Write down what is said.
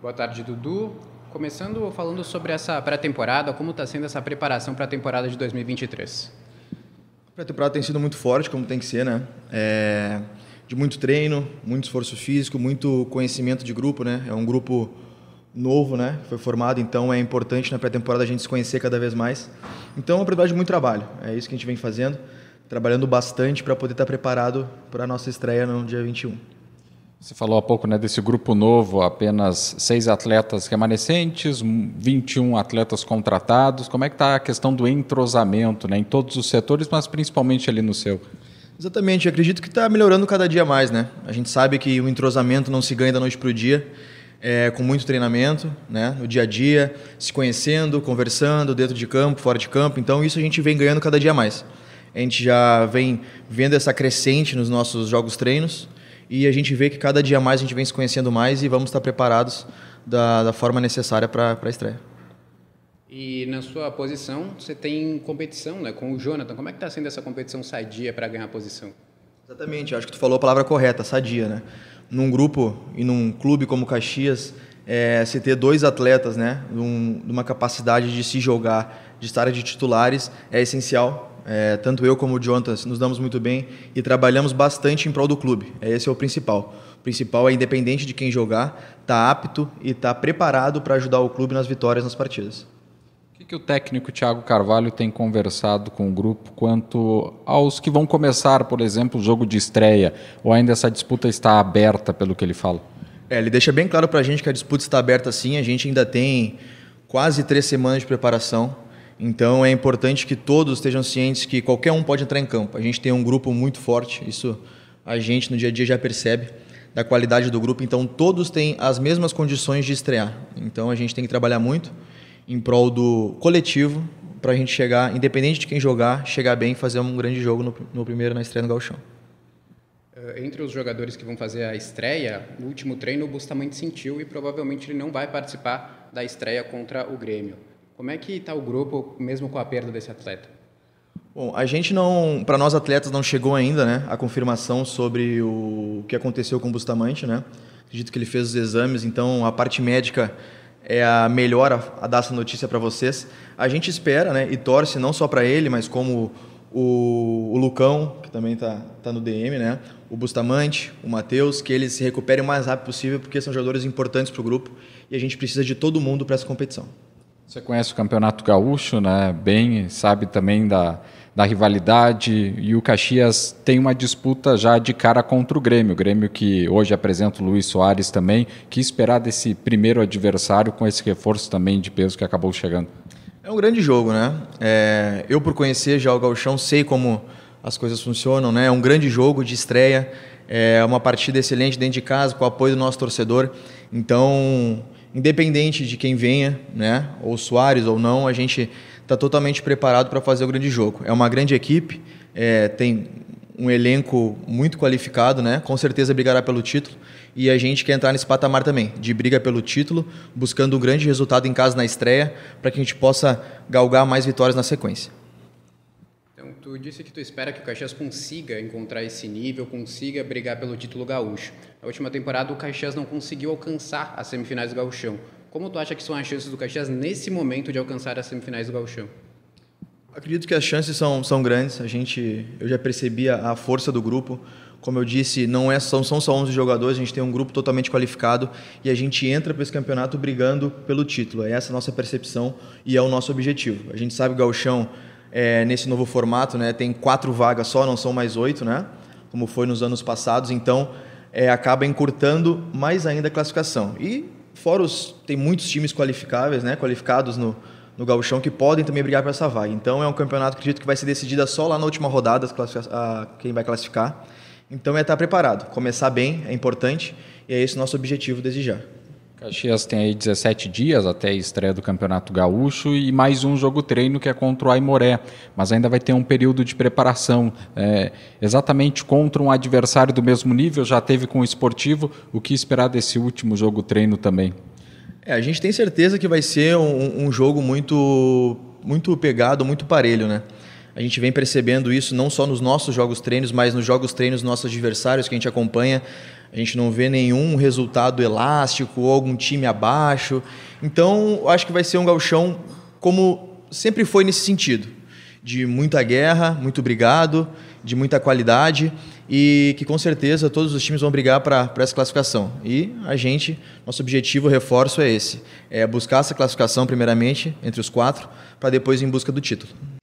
Boa tarde, Dudu. Começando falando sobre essa pré-temporada, como está sendo essa preparação para a temporada de 2023? A pré-temporada tem sido muito forte, como tem que ser, né? É... de muito treino, muito esforço físico, muito conhecimento de grupo, né? É um grupo novo, né? Foi formado, então é importante na pré-temporada a gente se conhecer cada vez mais. Então é uma prioridade de muito trabalho. É isso que a gente vem fazendo, trabalhando bastante para poder estar tá preparado para a nossa estreia no dia 21. Você falou há pouco né, desse grupo novo, apenas seis atletas remanescentes, 21 atletas contratados. Como é que está a questão do entrosamento né, em todos os setores, mas principalmente ali no seu? Exatamente, Eu acredito que está melhorando cada dia mais. Né? A gente sabe que o entrosamento não se ganha da noite para o dia, é, com muito treinamento, né? no dia a dia, se conhecendo, conversando, dentro de campo, fora de campo. Então isso a gente vem ganhando cada dia mais. A gente já vem vendo essa crescente nos nossos jogos treinos e a gente vê que cada dia mais a gente vem se conhecendo mais e vamos estar preparados da, da forma necessária para a estreia. E na sua posição, você tem competição né, com o Jonathan. Como é que está sendo essa competição sadia para ganhar a posição? Exatamente, acho que tu falou a palavra correta, sadia. Né? Num grupo e num clube como o Caxias, é, se ter dois atletas né, um, de uma capacidade de se jogar, de estar de titulares, é essencial é, tanto eu como o Jontas nos damos muito bem e trabalhamos bastante em prol do clube. É, esse é o principal. O principal é, independente de quem jogar, tá apto e tá preparado para ajudar o clube nas vitórias nas partidas. O que, que o técnico Thiago Carvalho tem conversado com o grupo quanto aos que vão começar, por exemplo, o jogo de estreia? Ou ainda essa disputa está aberta, pelo que ele fala? É, ele deixa bem claro para a gente que a disputa está aberta sim. A gente ainda tem quase três semanas de preparação então é importante que todos estejam cientes que qualquer um pode entrar em campo. A gente tem um grupo muito forte, isso a gente no dia a dia já percebe da qualidade do grupo. Então todos têm as mesmas condições de estrear. Então a gente tem que trabalhar muito em prol do coletivo para a gente chegar, independente de quem jogar, chegar bem e fazer um grande jogo no, no primeiro na estreia no Galchão. Eh, entre os jogadores que vão fazer a estreia, no último treino o Bustamante sentiu e provavelmente ele não vai participar da estreia contra o Grêmio. Como é que está o grupo, mesmo com a perda desse atleta? Bom, a gente não, para nós atletas não chegou ainda, né, a confirmação sobre o que aconteceu com o Bustamante, né? Acredito que ele fez os exames, então a parte médica é a melhor a, a dar essa notícia para vocês. A gente espera, né, e torce não só para ele, mas como o, o Lucão, que também tá, tá no DM, né? O Bustamante, o Matheus, que eles se recuperem o mais rápido possível, porque são jogadores importantes para o grupo e a gente precisa de todo mundo para essa competição. Você conhece o Campeonato Gaúcho, né? Bem, sabe também da, da rivalidade e o Caxias tem uma disputa já de cara contra o Grêmio, o Grêmio que hoje apresenta o Luiz Soares também, que esperar desse primeiro adversário com esse reforço também de peso que acabou chegando. É um grande jogo, né? É, eu por conhecer já o Gauchão sei como as coisas funcionam, né? É um grande jogo de estreia, é uma partida excelente dentro de casa com o apoio do nosso torcedor, então independente de quem venha, né, ou Soares ou não, a gente está totalmente preparado para fazer o grande jogo. É uma grande equipe, é, tem um elenco muito qualificado, né? Com certeza brigará pelo título e a gente quer entrar nesse patamar também, de briga pelo título, buscando um grande resultado em casa na estreia, para que a gente possa galgar mais vitórias na sequência tu disse que tu espera que o Caxias consiga encontrar esse nível, consiga brigar pelo título gaúcho. Na última temporada, o Caxias não conseguiu alcançar as semifinais do Gauchão. Como tu acha que são as chances do Caxias nesse momento de alcançar as semifinais do Gauchão? Acredito que as chances são, são grandes. A gente, eu já percebi a, a força do grupo. Como eu disse, não é, são, são só 11 jogadores, a gente tem um grupo totalmente qualificado e a gente entra para esse campeonato brigando pelo título. É essa a nossa percepção e é o nosso objetivo. A gente sabe que o Gauchão é, nesse novo formato, né? Tem quatro vagas só, não são mais oito, né? Como foi nos anos passados. Então, é, acaba encurtando mais ainda a classificação. E fora os tem muitos times qualificáveis, né? Qualificados no no gauchão que podem também brigar para essa vaga. Então é um campeonato acredito que vai ser decidida só lá na última rodada a, quem vai classificar. Então é estar preparado, começar bem é importante e é esse o nosso objetivo desde já. Caxias tem aí 17 dias até a estreia do Campeonato Gaúcho e mais um jogo treino que é contra o Aimoré, mas ainda vai ter um período de preparação é, exatamente contra um adversário do mesmo nível, já teve com o esportivo, o que esperar desse último jogo treino também? É, a gente tem certeza que vai ser um, um jogo muito, muito pegado, muito parelho, né? A gente vem percebendo isso não só nos nossos jogos treinos, mas nos jogos treinos nossos adversários que a gente acompanha. A gente não vê nenhum resultado elástico ou algum time abaixo. Então, acho que vai ser um galchão como sempre foi nesse sentido, de muita guerra, muito obrigado, de muita qualidade e que com certeza todos os times vão brigar para essa classificação. E a gente, nosso objetivo, reforço é esse: é buscar essa classificação primeiramente entre os quatro, para depois ir em busca do título.